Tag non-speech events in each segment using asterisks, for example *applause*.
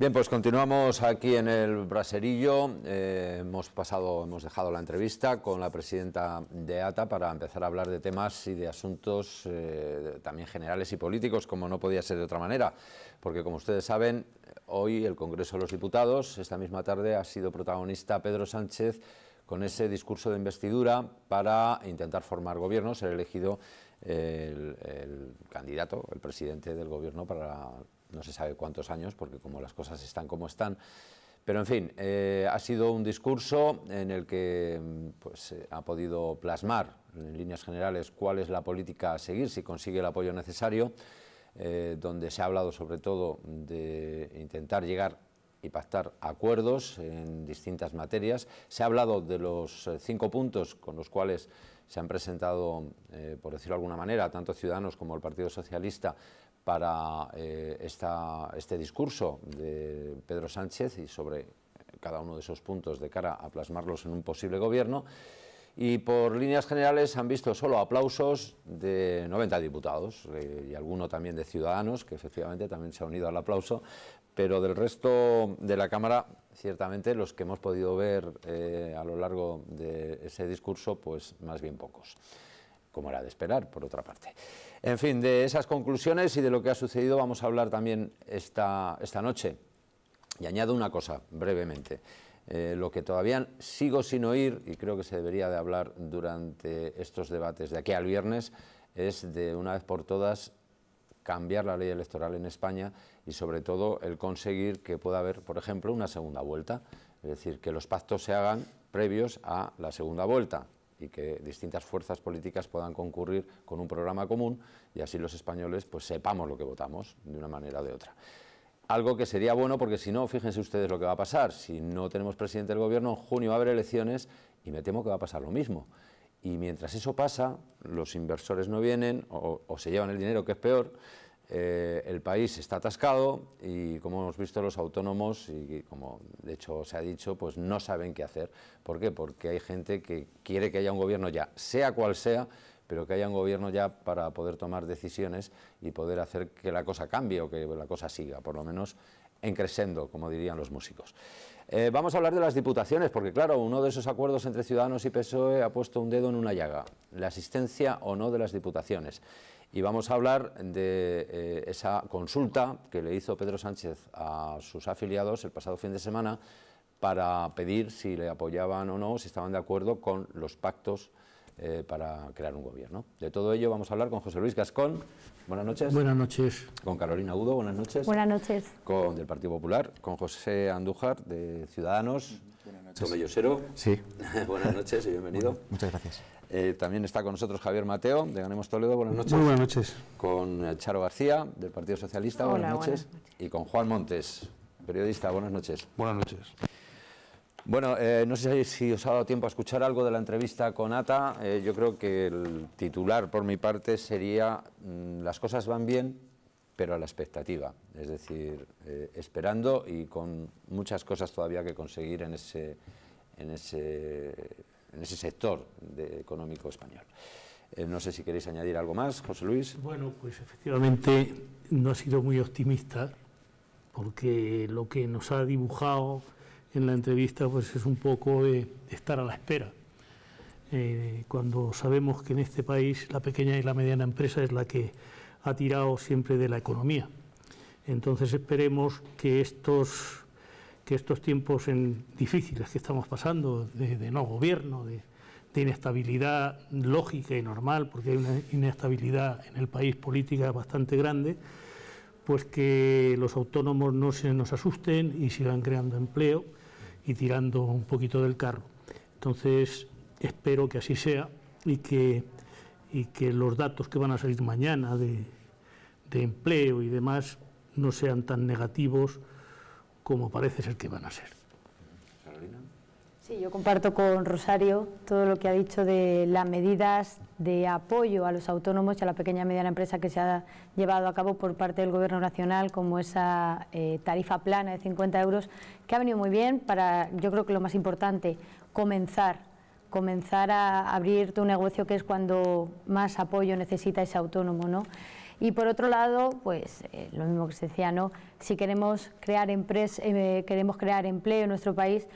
Bien, pues continuamos aquí en el braserillo. Eh, hemos pasado, hemos dejado la entrevista con la presidenta de ATA para empezar a hablar de temas y de asuntos eh, también generales y políticos, como no podía ser de otra manera, porque como ustedes saben, hoy el Congreso de los Diputados, esta misma tarde, ha sido protagonista Pedro Sánchez con ese discurso de investidura para intentar formar gobierno, ser elegido el, el candidato, el presidente del gobierno para no se sabe cuántos años, porque como las cosas están como están. Pero en fin, eh, ha sido un discurso en el que mm, se pues, eh, ha podido plasmar en líneas generales cuál es la política a seguir si consigue el apoyo necesario, eh, donde se ha hablado sobre todo de intentar llegar y pactar acuerdos en distintas materias. Se ha hablado de los cinco puntos con los cuales se han presentado, por decirlo de alguna manera, tanto Ciudadanos como el Partido Socialista para eh, este discurso de Pedro Sánchez y sobre cada uno de esos puntos de cara a plasmarlos en un posible gobierno. Y por líneas generales han visto solo aplausos de 90 diputados eh, y alguno también de Ciudadanos, que efectivamente también se ha unido al aplauso, pero del resto de la Cámara, ciertamente los que hemos podido ver eh, a lo largo de ese discurso, pues más bien pocos como era de esperar, por otra parte. En fin, de esas conclusiones y de lo que ha sucedido vamos a hablar también esta, esta noche. Y añado una cosa, brevemente. Eh, lo que todavía sigo sin oír, y creo que se debería de hablar durante estos debates de aquí al viernes, es de una vez por todas cambiar la ley electoral en España y sobre todo el conseguir que pueda haber, por ejemplo, una segunda vuelta. Es decir, que los pactos se hagan previos a la segunda vuelta, y que distintas fuerzas políticas puedan concurrir con un programa común y así los españoles pues sepamos lo que votamos de una manera o de otra. Algo que sería bueno porque si no, fíjense ustedes lo que va a pasar. Si no tenemos presidente del gobierno, en junio va a haber elecciones y me temo que va a pasar lo mismo. Y mientras eso pasa, los inversores no vienen o, o se llevan el dinero, que es peor, eh, el país está atascado y, como hemos visto, los autónomos, y como de hecho se ha dicho, pues no saben qué hacer. ¿Por qué? Porque hay gente que quiere que haya un gobierno ya, sea cual sea, pero que haya un gobierno ya para poder tomar decisiones y poder hacer que la cosa cambie o que la cosa siga, por lo menos en crescendo, como dirían los músicos. Eh, vamos a hablar de las diputaciones, porque claro, uno de esos acuerdos entre Ciudadanos y PSOE ha puesto un dedo en una llaga, la asistencia o no de las diputaciones. Y vamos a hablar de eh, esa consulta que le hizo Pedro Sánchez a sus afiliados el pasado fin de semana para pedir si le apoyaban o no, si estaban de acuerdo con los pactos eh, para crear un gobierno. De todo ello vamos a hablar con José Luis Gascón. Buenas noches. Buenas noches. Con Carolina Udo, buenas noches. Buenas noches. Con del Partido Popular, con José Andújar de Ciudadanos. Buenas noches. Sí. *laughs* buenas noches y bienvenido. muchas gracias. Eh, también está con nosotros Javier Mateo, de Ganemos Toledo. Buenas noches. Muy buenas noches. Con eh, Charo García, del Partido Socialista. buenas, noches. Y con Juan Montes, periodista. Buenas noches. Buenas noches. Bueno, eh, no sé si os ha dado tiempo a escuchar algo de la entrevista con Ata. yo creo que el titular, por mi parte, sería mm, las cosas van bien, pero a la expectativa, es decir, eh, esperando y con muchas cosas todavía que conseguir en ese, en ese, en ese sector de, económico español. Eh, no sé si queréis añadir algo más, José Luis. Bueno, pues efectivamente no ha sido muy optimista, porque lo que nos ha dibujado en la entrevista pues es un poco de, estar a la espera. Eh, cuando sabemos que en este país la pequeña y la mediana empresa es la que ha tirado siempre de la economía. Entonces esperemos que estos, que estos tiempos difíciles que estamos pasando, de, no gobierno, de, de, inestabilidad lógica y normal, porque hay una inestabilidad en el país política bastante grande, pues que los autónomos no se nos asusten y sigan creando empleo y tirando un poquito del carro. Entonces espero que así sea y que y que los datos que van a salir mañana de, empleo y demás no sean tan negativos como parece ser que van a ser. Carolina. Sí, yo comparto con Rosario todo lo que ha dicho de las medidas de apoyo a los autónomos y a la pequeña y mediana empresa que se ha llevado a cabo por parte del Gobierno Nacional, como esa eh, tarifa plana de 50 euros, que ha venido muy bien para, yo creo que lo más importante, comenzar comenzar a abrir tu negocio, que es cuando más apoyo necesita ese autónomo, ¿no? Y por otro lado, pues eh, lo mismo que se decía, ¿no? Si queremos crear, eh, queremos crear empleo en nuestro país,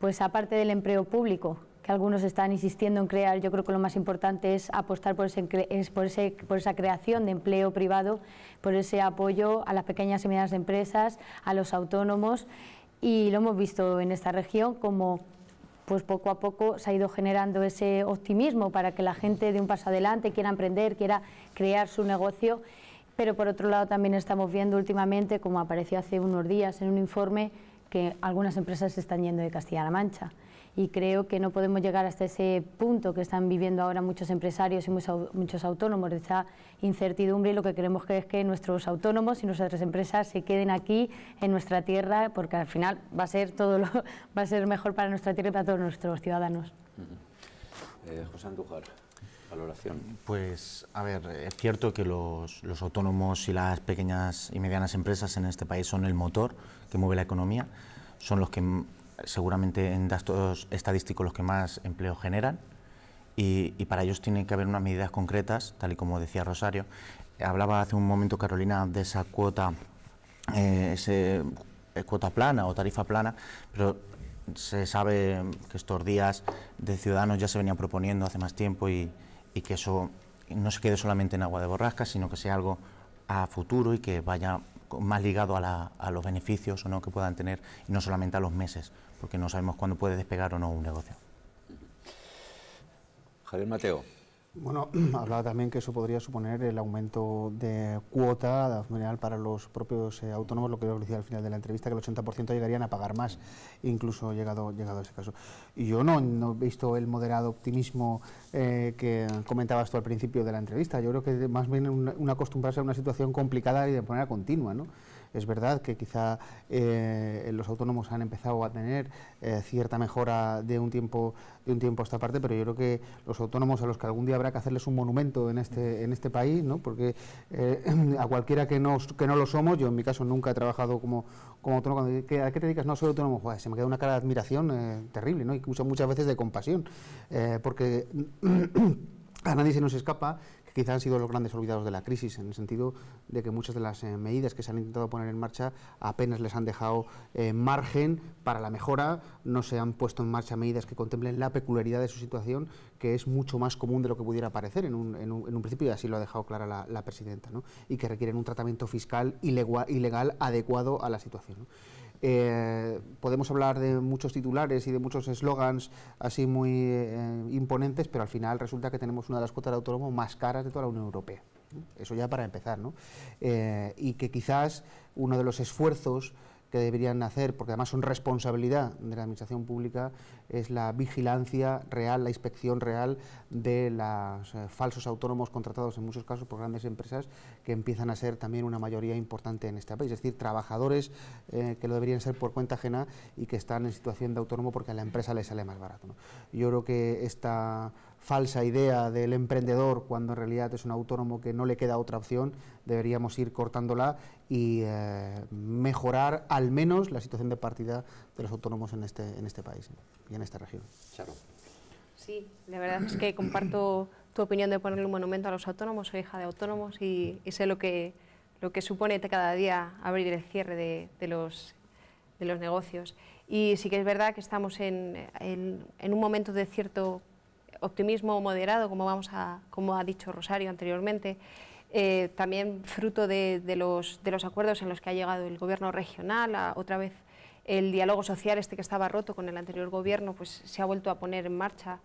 pues aparte del empleo público, que algunos están insistiendo en crear, yo creo que lo más importante es apostar por, ese, por, ese, por esa creación de empleo privado, por ese apoyo a las pequeñas y medianas empresas, a los autónomos, y lo hemos visto en esta región como pues poco a poco se ha ido generando ese optimismo para que la gente de un paso adelante, quiera emprender, quiera crear su negocio. Pero por otro lado también estamos viendo últimamente, como apareció hace unos días en un informe, que algunas empresas se están yendo de Castilla-La Mancha y creo que no podemos llegar hasta ese punto que están viviendo ahora muchos empresarios y muchos autónomos, de esa incertidumbre y lo que queremos que es que nuestros autónomos y nuestras empresas se queden aquí en nuestra tierra porque al final va a ser todo lo, *laughs* va a ser mejor para nuestra tierra y para todos nuestros ciudadanos. Eh, José Andújar. Valoración. Pues, a ver, es cierto que los, los, autónomos y las pequeñas y medianas empresas en este país son el motor que mueve la economía, son los que seguramente en datos estadísticos los que más empleo generan, y, para ellos tiene que haber unas medidas concretas, tal y como decía Rosario. Hablaba hace un momento Carolina de esa cuota, eh, eh, cuota plana o tarifa plana, pero se sabe que estos días de Ciudadanos ya se venían proponiendo hace más tiempo y, y que eso no se quede solamente en agua de borrasca, sino que sea algo a futuro y que vaya más ligado a, a, los beneficios o no que puedan tener, y no solamente a los meses porque no sabemos cuándo puede despegar o no un negocio. Javier Mateo. Bueno, *clears throat* hablaba también que eso podría suponer el aumento de cuota para los propios eh, autónomos, lo que yo decía al final de la entrevista, que el 80% llegarían a pagar más, incluso llegado, llegado a ese caso. Y yo no, no he visto el moderado optimismo eh, que comentabas tú al principio de la entrevista. Yo creo que más bien una, acostumbrarse a una situación complicada y de manera continua, ¿no? Es verdad que quizá eh, los autónomos han empezado a tener eh, cierta mejora de un tiempo de un tiempo a esta parte, pero yo creo que los autónomos a los que algún día habrá que hacerles un monumento en este en este país, ¿no? Porque eh, *clears throat* a cualquiera que no que no lo somos, yo en mi caso nunca he trabajado como como autónomo. Cuando, ¿A qué te dedicas? No soy autónomo. se me queda una cara de admiración terrible, ¿no? Y muchas veces de compasión, porque *clears throat* a nadie se nos escapa quizá han sido los grandes olvidados de la crisis, en el sentido de que muchas de las eh, medidas que se han intentado poner en marcha apenas les han dejado eh, margen para la mejora, no se han puesto en marcha medidas que contemplen la peculiaridad de su situación, que es mucho más común de lo que pudiera parecer en un, principio, y así lo ha dejado clara la, presidenta, y que requieren un tratamiento fiscal y legal adecuado a la situación. Eh, podemos hablar de muchos titulares y de muchos eslogans así muy eh, imponentes, pero al final resulta que tenemos una de las cuotas de autónomo más caras de toda la Unión Europea. Eso ya para empezar, ¿no? Eh, y que quizás uno de los esfuerzos que deberían hacer, porque además son responsabilidad de la Administración Pública, es la vigilancia real, la inspección real de los eh, falsos autónomos contratados en muchos casos por grandes empresas que empiezan a ser también una mayoría importante en este país, es decir, trabajadores eh, que lo deberían ser por cuenta ajena y que están en situación de autónomo porque a la empresa le sale más barato. Yo creo que esta falsa idea del emprendedor cuando en realidad es un autónomo que no le queda otra opción, deberíamos ir cortándola y eh, mejorar al menos la situación de partida de los autónomos en este, en este país y en esta región. Charo. Sí, la verdad es que comparto tu opinión de ponerle un monumento a los autónomos, soy hija de autónomos y, y sé lo que, lo que supone cada día abrir el cierre de, de los de los negocios. Y sí que es verdad que estamos en, en, en, un momento de cierto optimismo moderado, como, vamos a, como ha dicho Rosario anteriormente, eh, también fruto de, de, los, acuerdos en los que ha llegado el gobierno regional, otra vez el diálogo social este que estaba roto con el anterior gobierno, pues se ha vuelto a poner en marcha,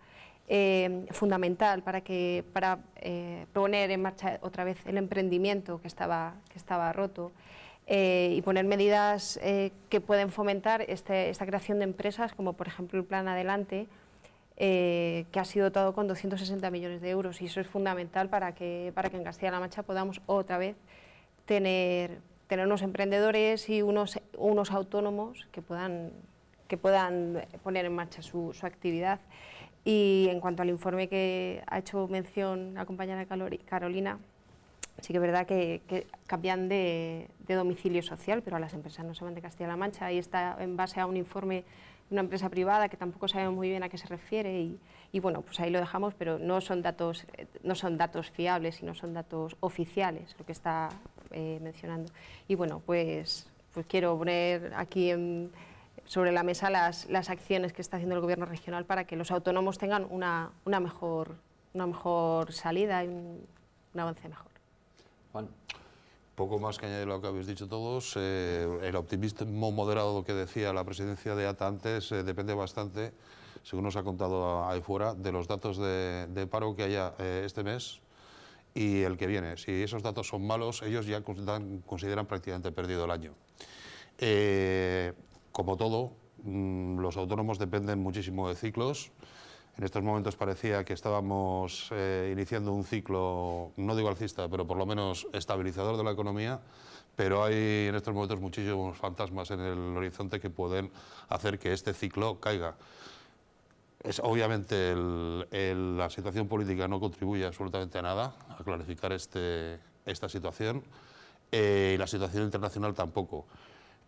eh, fundamental para, que, para eh, poner en marcha otra vez el emprendimiento que estaba, que estaba roto. y poner medidas que pueden fomentar este, esta creación de empresas, como por ejemplo el Plan Adelante eh, que ha sido dotado con 260 millones de euros y eso es fundamental para que, para que en Castilla-La Mancha podamos otra vez tener, tener unos emprendedores y unos, unos autónomos que puedan, que puedan poner en marcha su, actividad. Y en cuanto al informe que ha hecho mención la compañera Carolina, sí que es verdad que, cambian de, de, domicilio social, pero a las empresas no se van de Castilla-La Mancha y está en base a un informe una empresa privada que tampoco sabemos muy bien a qué se refiere y, bueno, pues ahí lo dejamos, pero no son datos, eh, no son datos fiables y no son datos oficiales lo que está eh, mencionando. Y bueno, pues, pues quiero poner aquí en, sobre la mesa las, las, acciones que está haciendo el gobierno regional para que los autónomos tengan una, una mejor, una mejor salida y un, avance mejor. Juan. Poco más que añadir lo que habéis dicho todos. Eh, el optimismo moderado que decía la presidencia de ATA antes eh, depende bastante, según nos ha contado ahí fuera, de los datos de, paro que haya eh, este mes y el que viene. Si esos datos son malos, ellos ya consideran, consideran prácticamente perdido el año. como todo, mm, los autónomos dependen muchísimo de ciclos. En estos momentos parecía que estábamos eh, iniciando un ciclo, no digo alcista, pero por lo menos estabilizador de la economía, pero hay en estos momentos muchísimos fantasmas en el horizonte que pueden hacer que este ciclo caiga. Es, obviamente la situación política no contribuye absolutamente a nada a clarificar este, esta situación eh, y la situación internacional tampoco.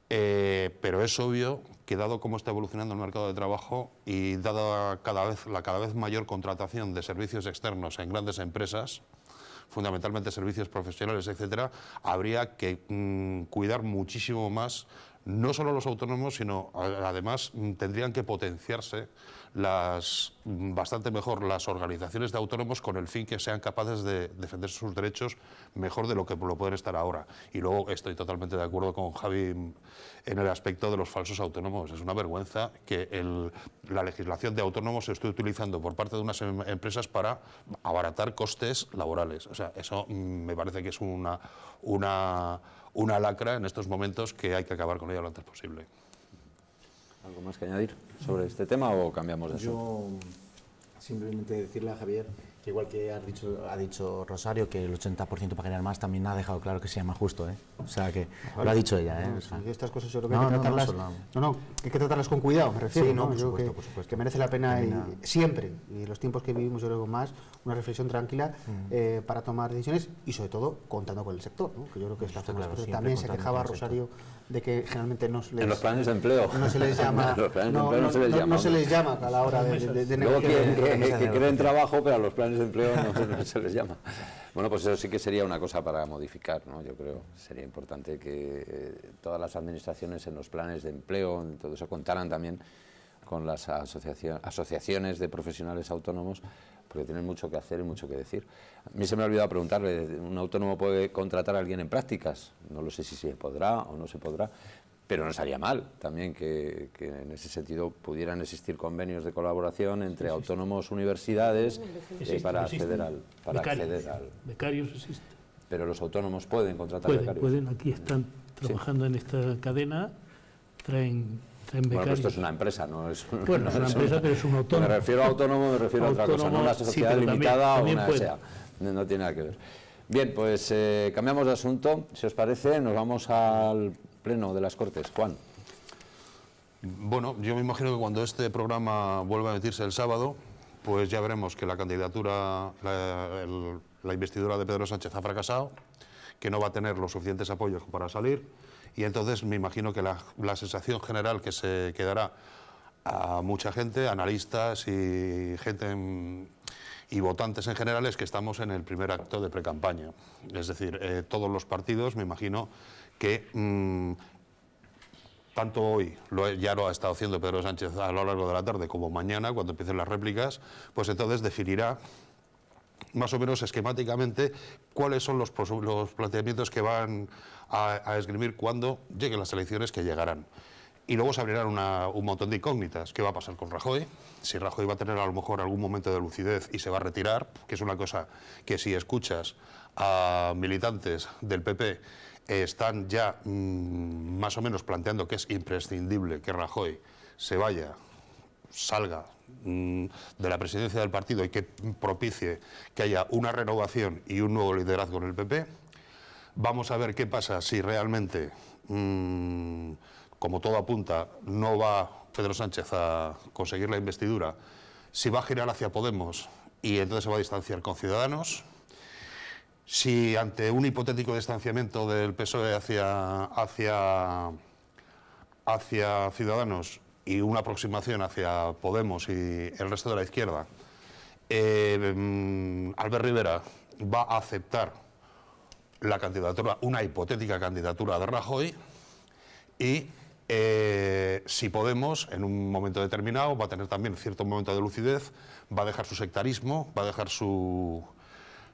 Eh, pero es obvio que dado cómo está evolucionando el mercado de trabajo y dada cada vez, la cada vez mayor contratación de servicios externos en grandes empresas, fundamentalmente servicios profesionales, etcétera, habría que mm, cuidar muchísimo más no solo los autónomos, sino además mm, tendrían que potenciarse las, mm, bastante mejor las organizaciones de autónomos con el fin que sean capaces de defender sus derechos mejor de lo que lo pueden estar ahora. Y luego estoy totalmente de acuerdo con Javi mm, en el aspecto de los falsos autónomos. Es una vergüenza que la legislación de autónomos se esté utilizando por parte de unas em, empresas para abaratar costes laborales. O sea, eso me parece que es una, una una lacra en estos momentos que hay que acabar con ella lo antes posible. ¿Algo más que añadir sobre este tema o cambiamos de asunto? Yo simplemente decirle a Javier Igual que ha dicho, ha dicho Rosario que el 80% para generar más, también ha dejado claro que sea más justo, ¿eh? O sea, que lo ha dicho ella, ¿eh? estas cosas yo creo que no, hay que tratarlas... No, que tratarlas con cuidado, me refiero, Por supuesto, que, merece la pena siempre, y los tiempos que vivimos yo creo más, una reflexión tranquila mm. eh, para tomar decisiones y sobre todo contando con el sector, Que yo creo que es la este También se quejaba Rosario de que generalmente no se les... llama... *laughs* no, se les llama. a la hora de, negociar. Luego que trabajo, pero a los planes de no, no, se les llama. Bueno, pues eso sí que sería una cosa para modificar, ¿no? Yo creo sería importante que eh, todas las administraciones en los planes de empleo, en todo eso, contaran también con las asociaciones de profesionales autónomos, porque tienen mucho que hacer y mucho que decir. A mí se me ha olvidado preguntarle, ¿un autónomo puede contratar a alguien en prácticas? No lo sé si se podrá o no se podrá, pero no estaría mal también que, en ese sentido pudieran existir convenios de colaboración entre autónomos universidades y eh, para acceder al para becarios, al existen pero los autónomos pueden contratar becarios pueden aquí están trabajando en esta cadena traen, becarios. Bueno, pero esto es una empresa, no es, bueno, no es una empresa, pero es un autónomo. Me refiero a autónomo, me refiero a otra cosa, no la sociedad limitada o o una No tiene nada que ver. Bien, pues eh, cambiamos de asunto, si os parece, nos vamos al Pleno de las Cortes. Juan. Bueno, yo me imagino que cuando este programa vuelva a emitirse el sábado, pues ya veremos que la candidatura, la, investidura de Pedro Sánchez ha fracasado, que no va a tener los suficientes apoyos para salir, y entonces me imagino que la, sensación general que se quedará a mucha gente, analistas y gente y votantes en general es que estamos en el primer acto de precampaña. Es decir, eh, todos los partidos, me imagino, que mm, tanto hoy, ya lo ha estado haciendo Pedro Sánchez a lo largo de la tarde, como mañana, cuando empiecen las réplicas, pues entonces definirá más o menos esquemáticamente cuáles son los, los planteamientos que van a, esgrimir cuando lleguen las elecciones que llegarán. Y luego se abrirán un montón de incógnitas. ¿Qué va a pasar con Rajoy? Si Rajoy va a tener a lo mejor algún momento de lucidez y se va a retirar, que es una cosa que si escuchas a militantes del PP están ya mm, más o menos planteando que es imprescindible que Rajoy se vaya, salga mm, de la presidencia del partido y que propicie que haya una renovación y un nuevo liderazgo en el PP. Vamos a ver qué pasa si realmente, mm, como todo apunta, no va Pedro Sánchez a conseguir la investidura, si va a girar hacia Podemos y entonces se va a distanciar con Ciudadanos si ante un hipotético distanciamiento del PSOE hacia, Ciudadanos y una aproximación hacia Podemos y el resto de la izquierda, eh, mm, Albert Rivera va a aceptar la candidatura, una hipotética candidatura de Rajoy y eh, si Podemos, en un momento determinado, va a tener también cierto momento de lucidez, va a dejar su sectarismo, va a dejar su,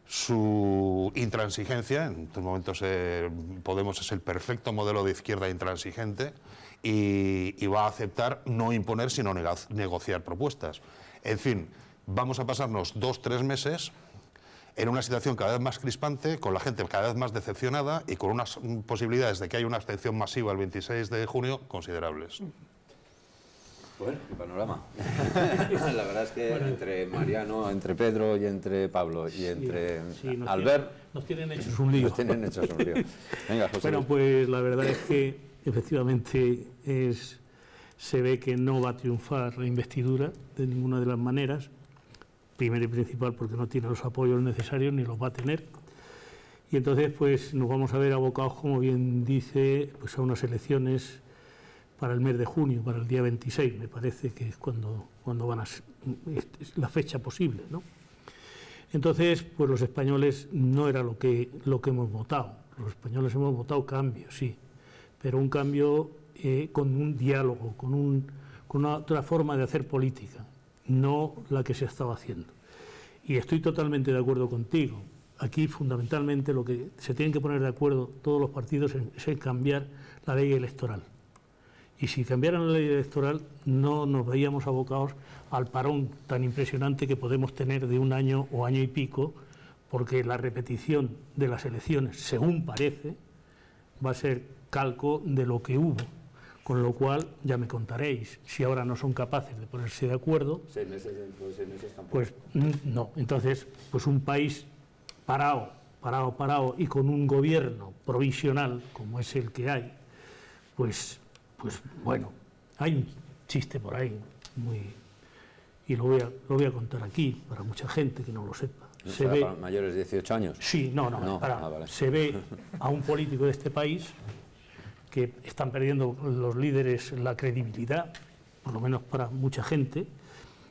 su intransigencia, en estos momentos eh, Podemos es el perfecto modelo de izquierda intransigente y, va a aceptar no imponer sino negociar propuestas. En fin, vamos a pasarnos dos, tres meses en una situación cada vez más crispante, con la gente cada vez más decepcionada y con unas posibilidades de que haya una abstención masiva el 26 de junio considerables panorama. *laughs* la verdad es que entre Mariano, entre Pedro y entre Pablo y entre Albert... *laughs* nos tienen hechos un lío. tienen Venga, José bueno, pues la verdad es que efectivamente es, se ve que no va a triunfar la investidura de ninguna de las maneras. Primero y principal porque no tiene los apoyos necesarios ni los va a tener. Y entonces pues nos vamos a ver abocados, como bien dice, pues a unas elecciones para el mes de junio, para el día 26, me parece que es cuando, cuando van a ser, la fecha posible, ¿no? Entonces, pues los españoles no era lo que, lo que hemos votado. Los españoles hemos votado cambio, sí, pero un cambio eh, con un diálogo, con, un, con otra forma de hacer política, no la que se estaba haciendo. Y estoy totalmente de acuerdo contigo. Aquí fundamentalmente lo que se tienen que poner de acuerdo todos los partidos es en cambiar la ley electoral y si cambiaran la ley electoral no nos veíamos abocados al parón tan impresionante que podemos tener de un año o año y pico, porque la repetición de las elecciones, según parece, va a ser calco de lo que hubo. Con lo cual, ya me contaréis, si ahora no son capaces de ponerse de acuerdo... pues, Pues no, entonces, pues un país parado, parado, parado, y con un gobierno provisional, como es el que hay, pues pues bueno, hay un chiste por ahí muy y lo voy a, lo voy a contar aquí para mucha gente que no lo sepa. se ve, para mayores de 18 años? Sí, no, no, ah, se ve *laughs* a un político de este país que están perdiendo los líderes la credibilidad, por lo menos para mucha gente,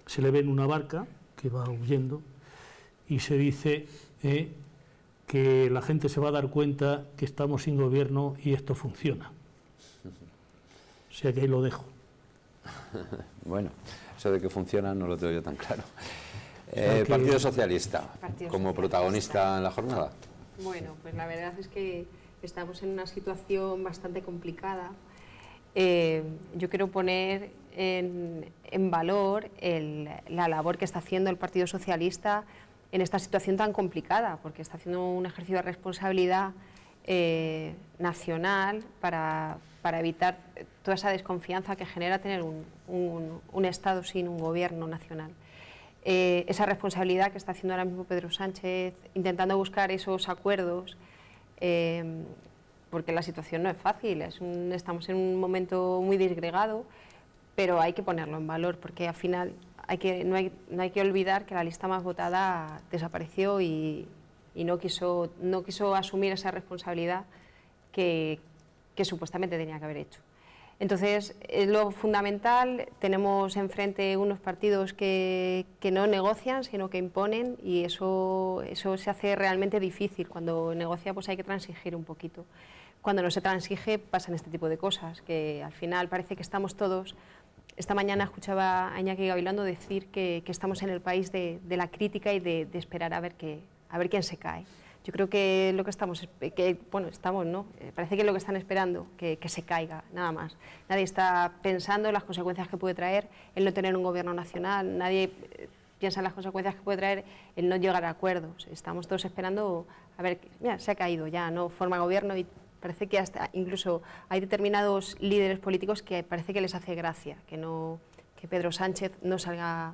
se le ve en una barca que va huyendo y se dice eh, que la gente se va a dar cuenta que estamos sin gobierno y esto funciona. O que ahí lo dejo. *laughs* bueno, eso de que funciona no lo tengo yo tan claro. *laughs* Eh, Partido Socialista, como protagonista en la jornada. Bueno, pues la verdad es que estamos en una situación bastante complicada. Eh, yo quiero poner en, valor la labor que está haciendo el Partido Socialista en esta situación tan complicada, porque está haciendo un ejercicio de responsabilidad eh, nacional para, para evitar toda esa desconfianza que genera tener un, Estado sin un gobierno nacional. Eh, esa responsabilidad que está haciendo ahora mismo Pedro Sánchez, intentando buscar esos acuerdos, eh, porque la situación no es fácil, es estamos en un momento muy disgregado, pero hay que ponerlo en valor, porque al final hay que, no, hay, que olvidar que la lista más votada desapareció y, y no, quiso, no quiso asumir esa responsabilidad que, que supuestamente tenía que haber hecho. Entonces, es lo fundamental, tenemos enfrente unos partidos que, no negocian, sino que imponen, y eso, eso se hace realmente difícil. Cuando negocia, pues hay que transigir un poquito. Cuando no se transige, pasan este tipo de cosas, que al final parece que estamos todos. Esta mañana escuchaba a Iñaki Gabilando decir que, estamos en el país de, la crítica y de, de esperar a ver, que, a ver quién se cae yo creo que lo que estamos, que, bueno, estamos, ¿no? Eh, parece que es lo que están esperando, que, se caiga, nada más. Nadie está pensando en las consecuencias que puede traer el no tener un gobierno nacional, nadie eh, piensa en las consecuencias que puede traer el no llegar a acuerdos. Estamos todos esperando, a ver, mira, se ha caído ya, no forma gobierno y parece que hasta incluso hay determinados líderes políticos que parece que les hace gracia, que no que Pedro Sánchez no salga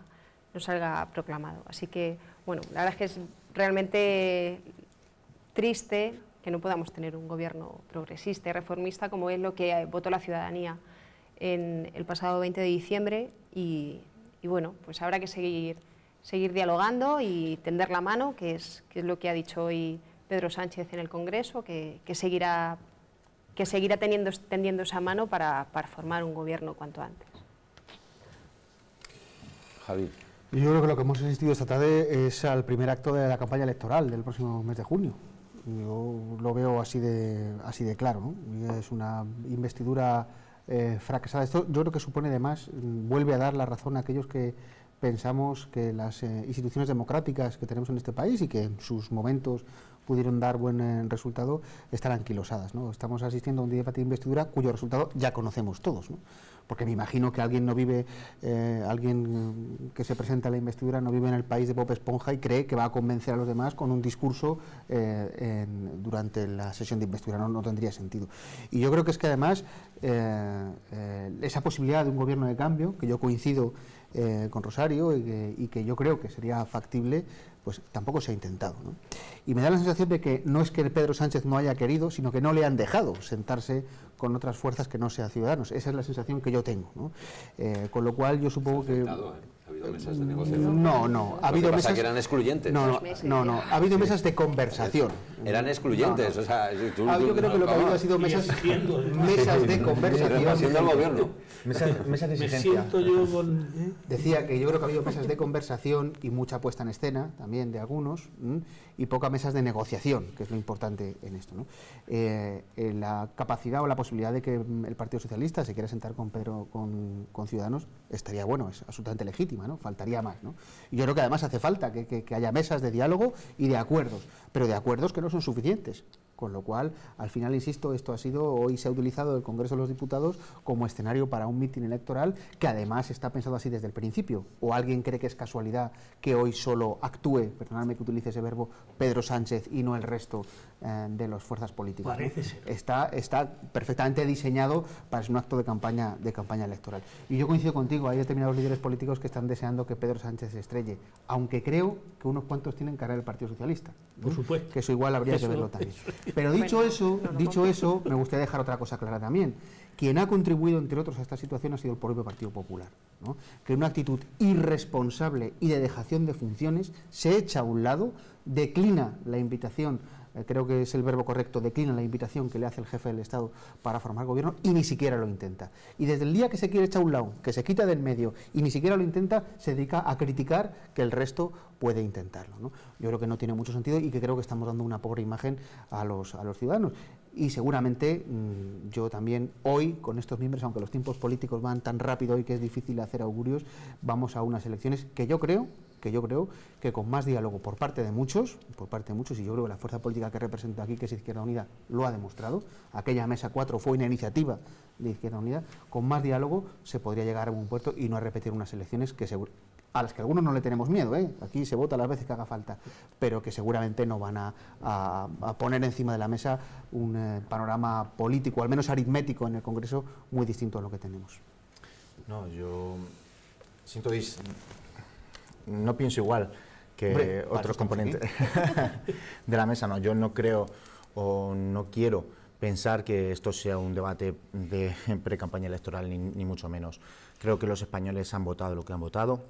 no salga proclamado. Así que, bueno, la verdad es que es realmente triste que no podamos tener un gobierno progresista y reformista como es lo que eh, votó la ciudadanía en el pasado 20 de diciembre y, bueno, pues habrá que seguir, seguir dialogando y tender la mano, que es, que es lo que ha dicho hoy Pedro Sánchez en el Congreso, que, seguirá, que seguirá teniendo, tendiendo esa mano para, para formar un gobierno cuanto antes. Javier Yo creo que lo que hemos asistido esta tarde es al primer acto de la campaña electoral del próximo mes de junio. Yo lo veo así de, así de claro, Es una investidura eh, fracasada. Esto yo creo que supone además, vuelve a dar la razón a aquellos que pensamos que las eh, instituciones democráticas que tenemos en este país y que en sus momentos pudieron dar buen eh, resultado, están anquilosadas. ¿no? Estamos asistiendo a un debate de investidura cuyo resultado ya conocemos todos porque me imagino que alguien no vive, eh, alguien mm, que se presenta a la investidura no vive en el país de Bob Esponja y cree que va a convencer a los demás con un discurso eh, durante la sesión de investidura, no, tendría sentido. Y yo creo que es que además eh, esa posibilidad de un gobierno de cambio, que yo coincido con Rosario y que, yo creo que sería factible, pues tampoco se ha intentado. Y me da la sensación de que no es que Pedro Sánchez no haya querido, sino que no le han dejado sentarse con otras fuerzas que no sean ciudadanos. Esa es la sensación que yo tengo. Eh, con lo cual yo supongo que... ¿Ha habido mesas de negociación? No, no. Ha habido mesas que eran excluyentes. No, no, no, Ha habido mesas de conversación. Eran excluyentes. o sea, ah, yo creo que lo que ha habido ha sido ¿eh? mesas, de conversación. gobierno. Mesas, de exigencia. ¿eh? Decía que yo creo que ha habido mesas de conversación y mucha puesta en escena también de algunos y pocas mesas de negociación, que es lo importante en esto. ¿no? Eh, la capacidad o la posibilidad de que el Partido Socialista se quiera sentar con Pero, con, con Ciudadanos, estaría bueno, es absolutamente legítimo Faltaría más, ¿no? yo creo que además hace falta que, que haya mesas de diálogo y de acuerdos, pero de acuerdos que no son suficientes. Con lo cual, al final, insisto, esto ha sido, hoy se ha utilizado el Congreso de los Diputados como escenario para un mitin electoral que además está pensado así desde el principio. ¿O alguien cree que es casualidad que hoy solo actúe, perdonadme que utilice ese verbo, Pedro Sánchez y no el resto eh, de las fuerzas políticas. Parece Está, está perfectamente diseñado para ser un acto de campaña, de campaña electoral. Y yo coincido contigo, hay determinados líderes políticos que están deseando que Pedro Sánchez se estrelle, aunque creo que unos cuantos tienen cara del Partido Socialista. Por supuesto. Que eso igual habría que verlo también. *laughs* Pero dicho eso, dicho eso, me gustaría dejar otra cosa clara también. Quien ha contribuido, entre otros, a esta situación ha sido el propio Partido Popular, ¿no? que una actitud irresponsable y de dejación de funciones se echa a un lado, declina la invitación eh, creo que es el verbo correcto, declina la invitación que le hace el jefe del Estado para formar gobierno y ni siquiera lo intenta. Y desde el día que se quiere echar un lado, que se quita del medio y ni siquiera lo intenta, se dedica a criticar que el resto puede intentarlo. Yo creo que no tiene mucho sentido y que creo que estamos dando una pobre imagen a los, a los ciudadanos. Y seguramente mm, yo también hoy, con estos miembros, aunque los tiempos políticos van tan rápido hoy que es difícil hacer augurios, vamos a unas elecciones que yo creo yo creo que con más diálogo por parte de muchos, por parte de muchos, y yo creo que la fuerza política que represento aquí, que es Izquierda Unida, lo ha demostrado, aquella mesa 4 fue una iniciativa de Izquierda Unida, con más diálogo se podría llegar a un puerto y no a repetir unas elecciones que a las que algunos no le tenemos miedo, ¿eh? aquí se vota las veces que haga falta, pero que seguramente no van a, poner encima de la mesa un eh, panorama político, al menos aritmético en el Congreso, muy distinto a lo que tenemos. No, yo siento no pienso igual que otros componentes *laughs* de la mesa. No, yo no creo o no quiero pensar que esto sea un debate de *laughs* pre-campaña electoral, ni, mucho menos. Creo que los españoles han votado lo que han votado.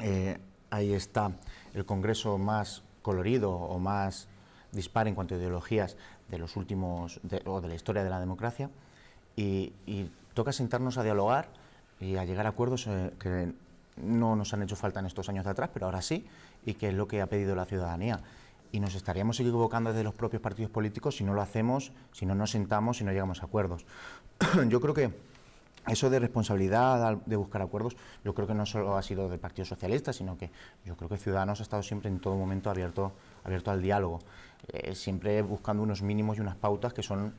Eh, ahí está el Congreso más colorido o más dispar en cuanto a ideologías de los últimos o de la historia de la democracia y, toca sentarnos a dialogar y a llegar a acuerdos eh, que no nos han hecho falta en estos años de atrás, pero ahora sí, y que es lo que ha pedido la ciudadanía. Y nos estaríamos equivocando desde los propios partidos políticos si no lo hacemos, si no nos sentamos, si no llegamos a acuerdos. *clears throat* Yo creo que eso de responsabilidad, de buscar acuerdos, yo creo que no solo ha sido del Partido Socialista, sino que yo creo que Ciudadanos ha estado siempre en todo momento abierto, abierto al diálogo, eh, siempre buscando unos mínimos y unas pautas que son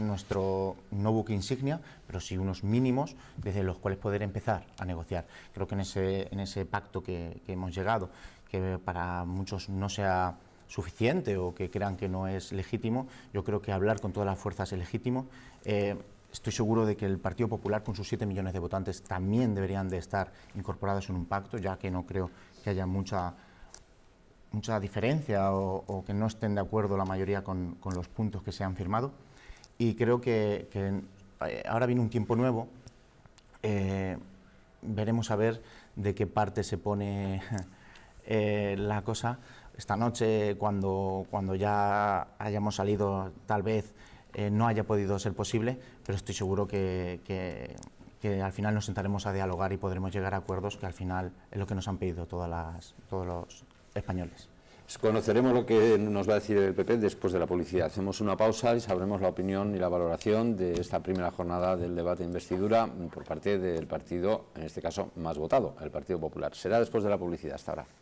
nuestro no book insignia, pero sí unos mínimos desde los cuales poder empezar a negociar. Creo que en ese, pacto que, hemos llegado, que para muchos no sea suficiente o que crean que no es legítimo, yo creo que hablar con todas las fuerzas es legítimo. Eh, estoy seguro de que el Partido Popular, con sus siete millones de votantes, también deberían de estar incorporados en un pacto, ya que no creo que haya mucha, mucha diferencia o, que no estén de acuerdo la mayoría con los puntos que se han firmado y creo que, eh, ahora viene un tiempo nuevo. Eh, veremos a ver de qué parte se pone *laughs* eh, la cosa. Esta noche, cuando, cuando ya hayamos salido, tal vez no haya podido ser posible, pero estoy seguro que, que, al final nos sentaremos a dialogar y podremos llegar a acuerdos que al final es lo que nos han pedido todas las, todos los españoles. Pues conoceremos lo que nos va a decir el PP después de la publicidad. Hacemos una pausa y sabremos la opinión y la valoración de esta primera jornada del debate de investidura por parte del partido, en este caso, más votado, el Partido Popular. Será después de la publicidad. Hasta ahora.